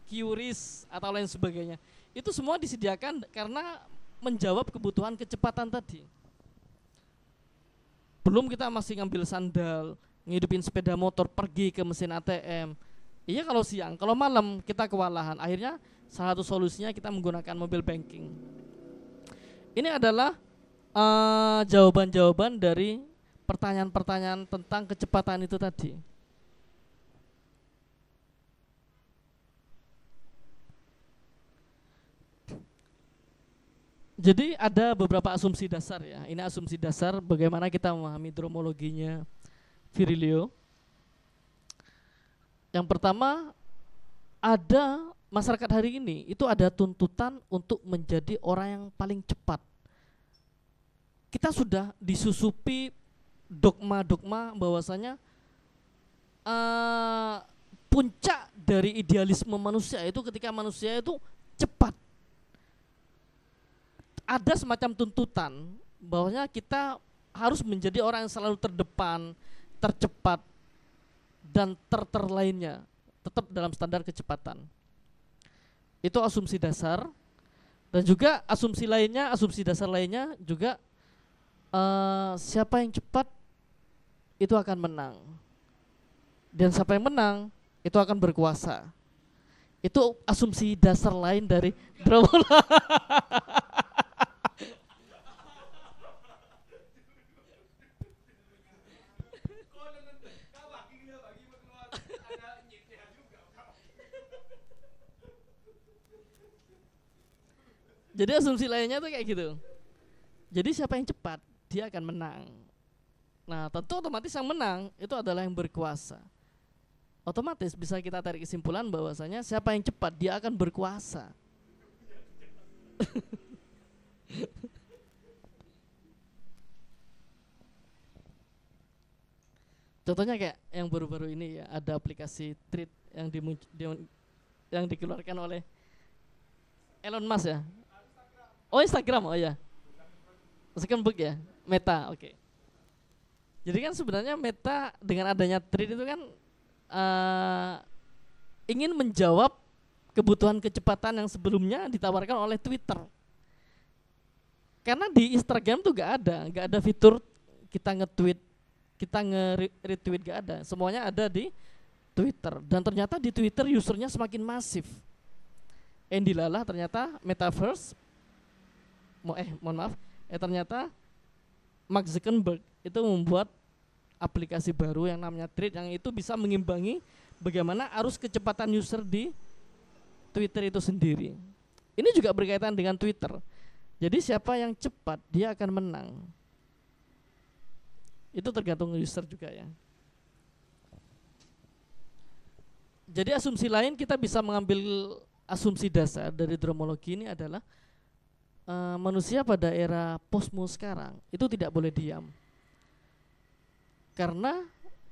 QRIS atau lain sebagainya. Itu semua disediakan karena menjawab kebutuhan kecepatan tadi. Belum kita masih ngambil sandal, ngidupin sepeda motor, pergi ke mesin ATM. Iya kalau siang, kalau malam kita kewalahan. Akhirnya salah satu solusinya kita menggunakan mobil banking. Ini adalah eh, jawaban-jawaban uh, jawaban -jawaban dari pertanyaan-pertanyaan tentang kecepatan itu tadi. Jadi ada beberapa asumsi dasar ya. Ini asumsi dasar bagaimana kita memahami dromologinya Virilio. Yang pertama, ada masyarakat hari ini itu ada tuntutan untuk menjadi orang yang paling cepat. Kita sudah disusupi dogma-dogma bahwasanya uh, puncak dari idealisme manusia itu ketika manusia itu cepat ada semacam tuntutan bahwa kita harus menjadi orang yang selalu terdepan, tercepat dan terter lainnya tetap dalam standar kecepatan. Itu asumsi dasar dan juga asumsi lainnya, asumsi dasar lainnya juga uh, siapa yang cepat itu akan menang. Dan siapa yang menang itu akan berkuasa. Itu asumsi dasar lain dari drama. <laughs> jadi asumsi lainnya tuh kayak gitu jadi siapa yang cepat dia akan menang nah tentu otomatis yang menang itu adalah yang berkuasa otomatis bisa kita tarik kesimpulan bahwasanya siapa yang cepat dia akan berkuasa <laughs> Contohnya kayak yang baru-baru ini ya ada aplikasi Treat yang di, yang dikeluarkan oleh Elon Musk ya Oh Instagram, oh ya. Zuckerberg ya, Meta, oke. Okay. Jadi kan sebenarnya Meta dengan adanya trade itu kan uh, ingin menjawab kebutuhan kecepatan yang sebelumnya ditawarkan oleh Twitter. Karena di Instagram tuh gak ada, gak ada fitur kita nge-tweet, kita nge-retweet gak ada. Semuanya ada di Twitter. Dan ternyata di Twitter usernya semakin masif. Andy Lala ternyata Metaverse mo eh mohon maaf eh ternyata Mark Zuckerberg itu membuat aplikasi baru yang namanya Thread yang itu bisa mengimbangi bagaimana arus kecepatan user di Twitter itu sendiri. Ini juga berkaitan dengan Twitter. Jadi siapa yang cepat dia akan menang. Itu tergantung user juga ya. Jadi asumsi lain kita bisa mengambil asumsi dasar dari dromologi ini adalah Eh, manusia pada era posmo sekarang itu tidak boleh diam. Karena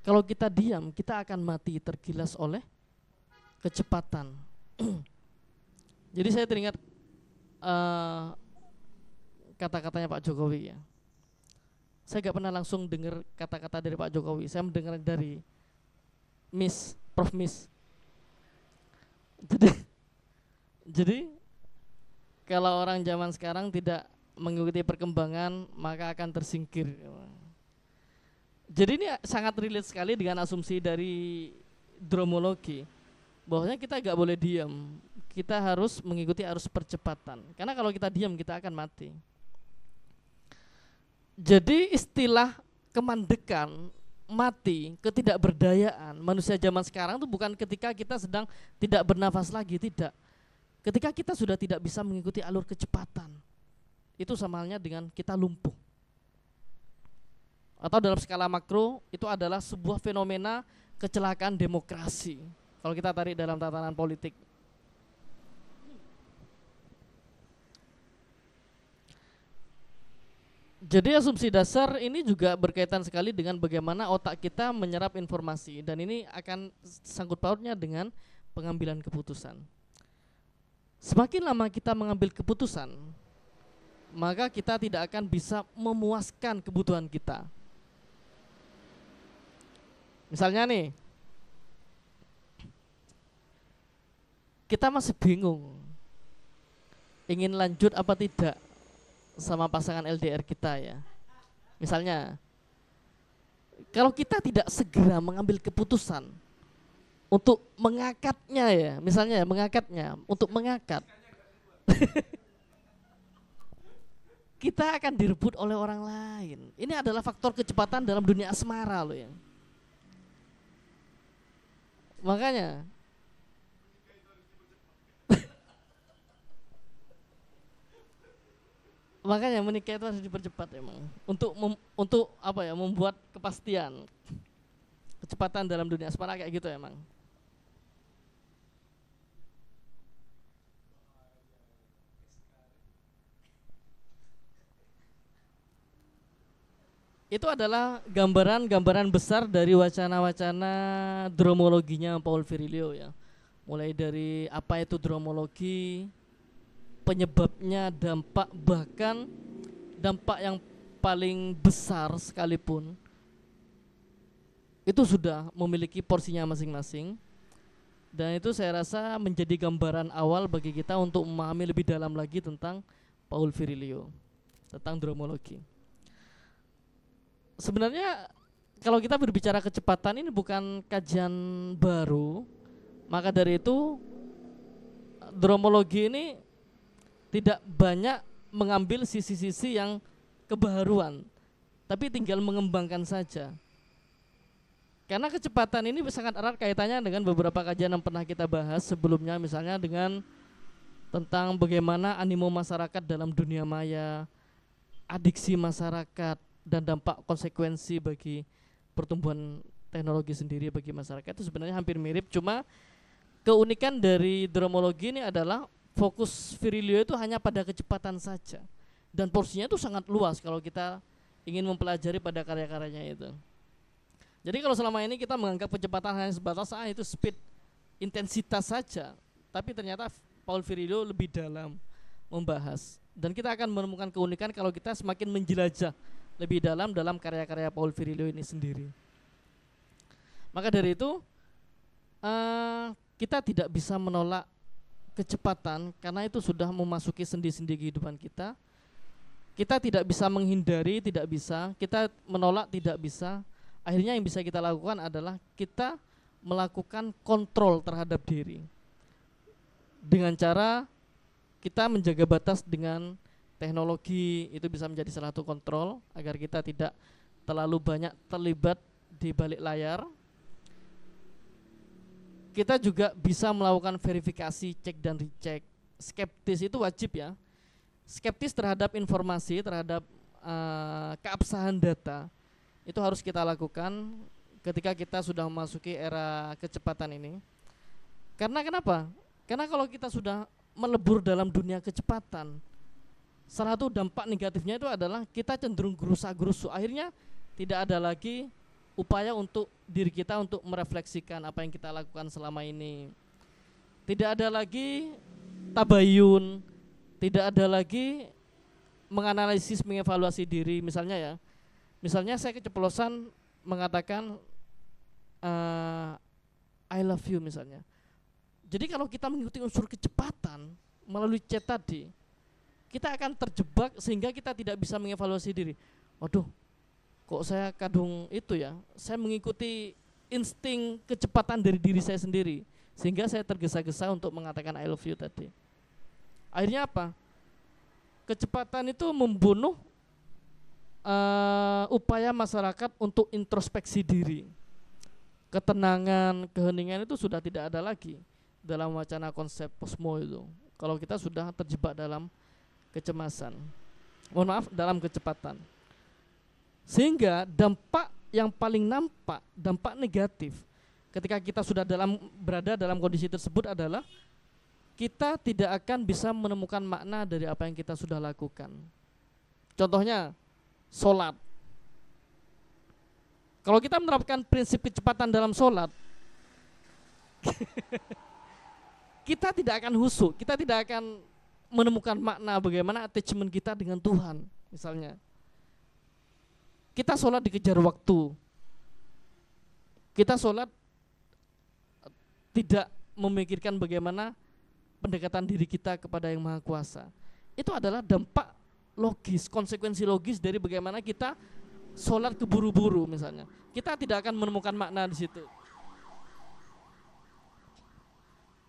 kalau kita diam, kita akan mati tergilas oleh kecepatan. <clears throat> Jadi saya teringat uh, kata-katanya Pak Jokowi ya. Saya gak pernah langsung dengar kata-kata dari Pak Jokowi. Saya mendengar dari Miss Prof Miss. Jadi <laughs> jadi kalau orang zaman sekarang tidak mengikuti perkembangan maka akan tersingkir. Jadi ini sangat relate sekali dengan asumsi dari dromologi bahwasanya kita nggak boleh diam, kita harus mengikuti arus percepatan. Karena kalau kita diam kita akan mati. Jadi istilah kemandekan mati, ketidakberdayaan manusia zaman sekarang itu bukan ketika kita sedang tidak bernafas lagi, tidak. Ketika kita sudah tidak bisa mengikuti alur kecepatan, itu sama halnya dengan kita lumpuh. Atau dalam skala makro, itu adalah sebuah fenomena kecelakaan demokrasi. Kalau kita tarik dalam tatanan politik. Jadi asumsi dasar ini juga berkaitan sekali dengan bagaimana otak kita menyerap informasi dan ini akan sangkut pautnya dengan pengambilan keputusan. Semakin lama kita mengambil keputusan, maka kita tidak akan bisa memuaskan kebutuhan kita. Misalnya nih, kita masih bingung ingin lanjut apa tidak sama pasangan LDR kita ya. Misalnya, kalau kita tidak segera mengambil keputusan, untuk mengakatnya ya, misalnya ya, mengakatnya, untuk mengakat. <laughs> kita akan direbut oleh orang lain. Ini adalah faktor kecepatan dalam dunia asmara loh ya. Makanya <laughs> Makanya menikah itu harus dipercepat emang untuk mem, untuk apa ya membuat kepastian kecepatan dalam dunia asmara kayak gitu emang. itu adalah gambaran-gambaran besar dari wacana-wacana dromologinya Paul Virilio ya. Mulai dari apa itu dromologi, penyebabnya, dampak bahkan dampak yang paling besar sekalipun itu sudah memiliki porsinya masing-masing. Dan itu saya rasa menjadi gambaran awal bagi kita untuk memahami lebih dalam lagi tentang Paul Virilio, tentang dromologi sebenarnya kalau kita berbicara kecepatan ini bukan kajian baru, maka dari itu dromologi ini tidak banyak mengambil sisi-sisi yang kebaruan, tapi tinggal mengembangkan saja. Karena kecepatan ini sangat erat kaitannya dengan beberapa kajian yang pernah kita bahas sebelumnya, misalnya dengan tentang bagaimana animo masyarakat dalam dunia maya, adiksi masyarakat, dan dampak konsekuensi bagi pertumbuhan teknologi sendiri bagi masyarakat itu sebenarnya hampir mirip cuma keunikan dari dromologi ini adalah fokus Virilio itu hanya pada kecepatan saja dan porsinya itu sangat luas kalau kita ingin mempelajari pada karya-karyanya itu. Jadi kalau selama ini kita menganggap kecepatan hanya sebatas ah itu speed intensitas saja, tapi ternyata Paul Virilio lebih dalam membahas dan kita akan menemukan keunikan kalau kita semakin menjelajah lebih dalam dalam karya-karya Paul Virilio ini sendiri. Maka dari itu uh, kita tidak bisa menolak kecepatan karena itu sudah memasuki sendi-sendi kehidupan kita. Kita tidak bisa menghindari, tidak bisa, kita menolak tidak bisa. Akhirnya yang bisa kita lakukan adalah kita melakukan kontrol terhadap diri dengan cara kita menjaga batas dengan teknologi itu bisa menjadi salah satu kontrol agar kita tidak terlalu banyak terlibat di balik layar. Kita juga bisa melakukan verifikasi, cek dan recheck. Skeptis itu wajib ya. Skeptis terhadap informasi, terhadap uh, keabsahan data itu harus kita lakukan ketika kita sudah memasuki era kecepatan ini. Karena kenapa? Karena kalau kita sudah melebur dalam dunia kecepatan, salah satu dampak negatifnya itu adalah kita cenderung gerusa-gerusu. Akhirnya tidak ada lagi upaya untuk diri kita untuk merefleksikan apa yang kita lakukan selama ini. Tidak ada lagi tabayun, tidak ada lagi menganalisis, mengevaluasi diri misalnya ya. Misalnya saya keceplosan mengatakan uh, I love you misalnya. Jadi kalau kita mengikuti unsur kecepatan melalui chat tadi, kita akan terjebak sehingga kita tidak bisa mengevaluasi diri. Waduh, kok saya kadung itu ya, saya mengikuti insting kecepatan dari diri saya sendiri sehingga saya tergesa-gesa untuk mengatakan I love you tadi. Akhirnya apa? Kecepatan itu membunuh uh, upaya masyarakat untuk introspeksi diri. Ketenangan, keheningan itu sudah tidak ada lagi dalam wacana konsep posmo itu. Kalau kita sudah terjebak dalam kecemasan. Mohon maaf, dalam kecepatan. Sehingga dampak yang paling nampak, dampak negatif ketika kita sudah dalam berada dalam kondisi tersebut adalah kita tidak akan bisa menemukan makna dari apa yang kita sudah lakukan. Contohnya sholat. Kalau kita menerapkan prinsip kecepatan dalam sholat, <laughs> kita tidak akan husuk, kita tidak akan menemukan makna bagaimana attachment kita dengan Tuhan misalnya kita sholat dikejar waktu kita sholat tidak memikirkan bagaimana pendekatan diri kita kepada yang maha kuasa itu adalah dampak logis konsekuensi logis dari bagaimana kita sholat keburu-buru misalnya kita tidak akan menemukan makna di situ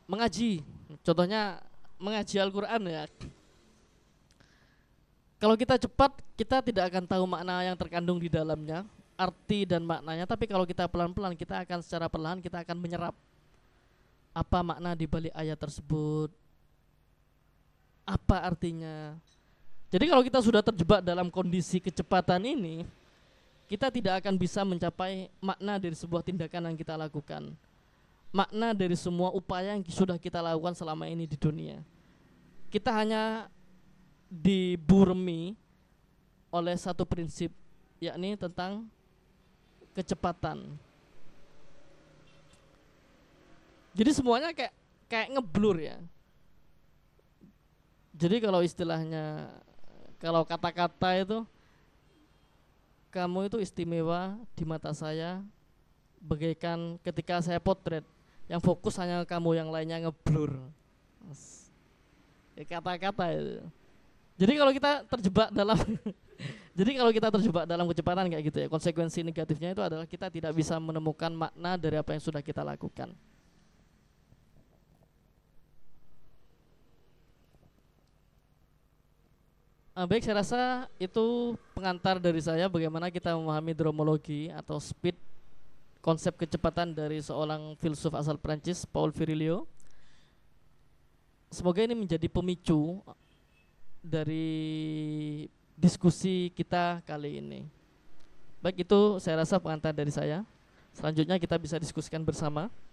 mengaji contohnya mengaji Al-Quran ya kalau kita cepat kita tidak akan tahu makna yang terkandung di dalamnya arti dan maknanya tapi kalau kita pelan-pelan kita akan secara perlahan kita akan menyerap apa makna di balik ayat tersebut apa artinya jadi kalau kita sudah terjebak dalam kondisi kecepatan ini kita tidak akan bisa mencapai makna dari sebuah tindakan yang kita lakukan makna dari semua upaya yang sudah kita lakukan selama ini di dunia kita hanya diburmi oleh satu prinsip yakni tentang kecepatan. Jadi semuanya kayak kayak ngeblur ya. Jadi kalau istilahnya kalau kata-kata itu kamu itu istimewa di mata saya bagaikan ketika saya potret yang fokus hanya kamu yang lainnya ngeblur. Ya, kata-kata itu. Jadi kalau kita terjebak dalam <laughs> jadi kalau kita terjebak dalam kecepatan kayak gitu ya, konsekuensi negatifnya itu adalah kita tidak bisa menemukan makna dari apa yang sudah kita lakukan. Nah, baik, saya rasa itu pengantar dari saya bagaimana kita memahami dromologi atau speed konsep kecepatan dari seorang filsuf asal Prancis Paul Virilio semoga ini menjadi pemicu dari diskusi kita kali ini. Baik itu saya rasa pengantar dari saya. Selanjutnya kita bisa diskusikan bersama.